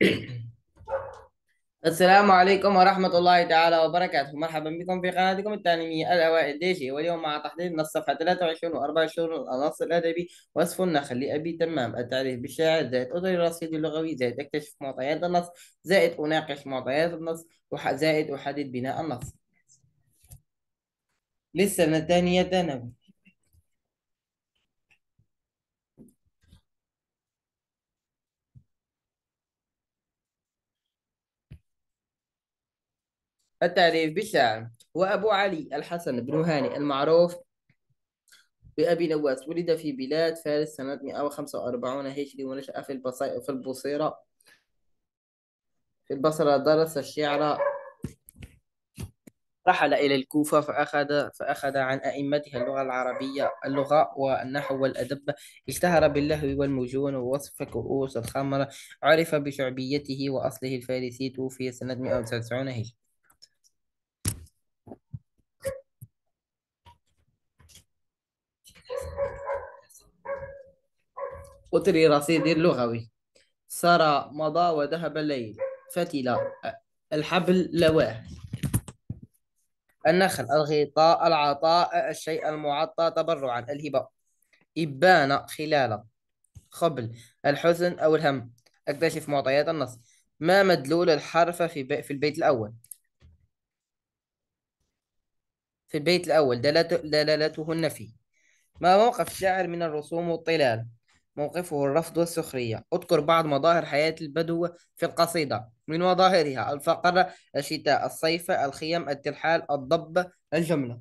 السلام عليكم ورحمة الله تعالى وبركاته مرحبا بكم في قناتكم التعليمية الأوائل ديجي واليوم مع تحديد نص صفحة 23 و 24 النص الأدبي وصف النخل لأبي تمام التعريف بالشاعر زائد أدر الرصيد اللغوي زائد أكتشف معطيات النص زائد أناقش معطيات النص زائد أحدد بناء النص لسنة الثانية ثانوي التعريف هو وأبو علي الحسن بن هاني المعروف بأبي نواس ولد في بلاد فارس سنة 145 هجري ونشأ في البصيرة في البصيرة في البصرة درس الشعر رحل إلى الكوفة فأخذ فأخذ عن أئمتها اللغة العربية اللغة والنحو والأدب اشتهر باللهو والمجون ووصف كؤوس الخمر عرف بشعبيته وأصله الفارسي توفي سنة 199 هجري قتل رصيد لغوي سرى مضى وذهب الليل فتل الحبل لواه النخل الغطاء العطاء الشيء المعطى تبرعا الهبة إبان خلال خبل الحزن أو الهم اكتشف معطيات النص ما مدلول الحرف في, بي في البيت الأول في البيت الأول دلالته النفي ما موقف الشاعر من الرسوم والطلال موقفه الرفض والسخرية اذكر بعض مظاهر حياة البدو في القصيدة من مظاهرها الفقر الشتاء الصيف الخيام الترحال الضب الجملة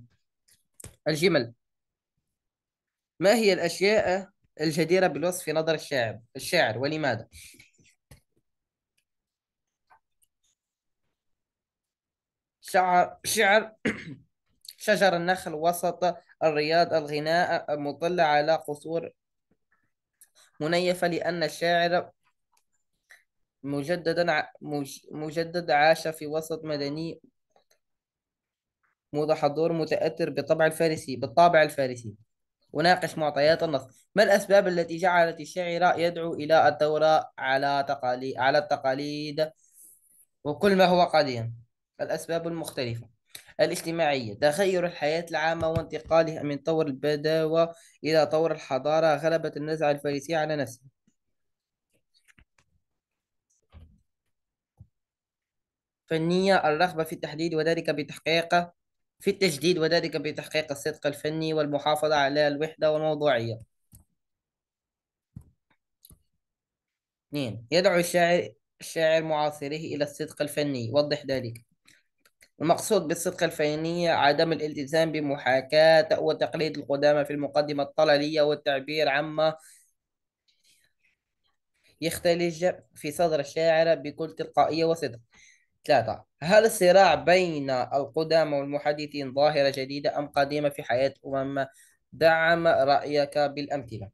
الجمل ما هي الأشياء الجديرة بالوصف في نظر الشاعر الشاعر ولماذا؟ شعر شعر شجر النخل وسط الرياض الغناء المطل على قصور منيفة لأن الشاعر مجددا مجدد عاش في وسط مدني متحضر متأثر بالطبع الفارسي بالطابع الفارسي وناقش معطيات النص ما الأسباب التي جعلت الشاعر يدعو إلى الثورة على تقاليد على التقاليد وكل ما هو قديم الأسباب المختلفة الاجتماعية تغير الحياة العامة وانتقالها من طور البداوة إلى طور الحضارة غلبت النزعة الفارسية على نفسها فنية الرغبة في التحديد وذلك بتحقيق في التجديد وذلك بتحقيق الصدق الفني والمحافظة على الوحدة والموضوعية اثنين يدعو الشاعر الشاعر معاصريه إلى الصدق الفني وضح ذلك المقصود بالصدق الفينية عدم الالتزام بمحاكاة وتقليد القدامى في المقدمة الطللية والتعبير عما يختلج في صدر الشاعر بكل تلقائية وصدق ثلاثة هل الصراع بين القدامى والمحدثين ظاهرة جديدة أم قديمة في حياة أمم دعم رأيك بالأمثلة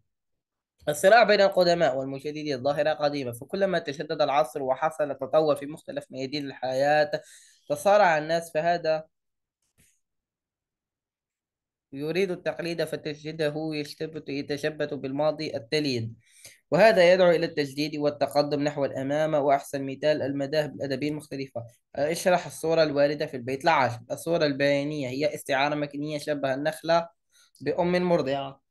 الصراع بين القدماء والمجددين ظاهرة قديمة فكلما تشدد العصر وحصل التطور في مختلف ميادين الحياة تصارع الناس فهذا يريد التقليد فتجده يشتبت يتشبت بالماضي التليد وهذا يدعو إلى التجديد والتقدم نحو الأمام وأحسن مثال المذاهب الأدبية المختلفة اشرح الصورة الواردة في البيت العاشر الصورة البيانية هي استعارة مكنية شبه النخلة بأم مرضعة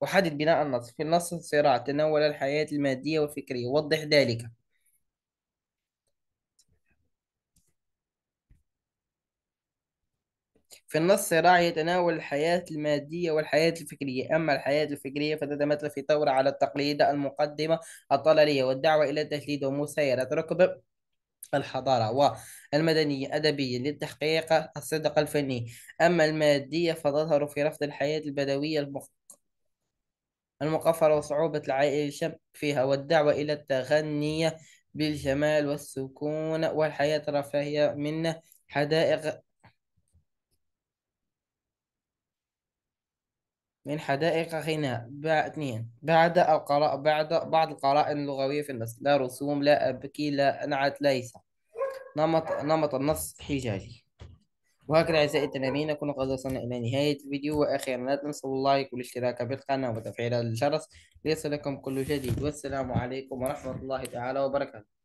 وحدد بناء النص في النص الصراع تناول الحياة المادية والفكرية وضح ذلك في النص صراع يتناول الحياة المادية والحياة الفكرية أما الحياة الفكرية فتتمثل في ثورة على التقليد المقدمة الطلالية والدعوة إلى تجديد ومسايرة ركب الحضارة والمدنية أدبية للتحقيق الصدق الفني أما المادية فتظهر في رفض الحياة البدوية المخ... المقفرة وصعوبة العيش فيها والدعوة إلى التغني بالجمال والسكون والحياة الرفاهية من حدائق من حدائق غناء باء اثنين بعد القراء بعد بعض القرائن اللغوية في النص لا رسوم لا أبكي لا أنعت ليس نمط نمط النص حجاجي وهكذا أعزائي التلاميذ نكون قد وصلنا إلى نهاية الفيديو وأخيرا لا تنسوا اللايك والاشتراك بالقناة وتفعيل الجرس ليصلكم كل جديد والسلام عليكم ورحمة الله تعالى وبركاته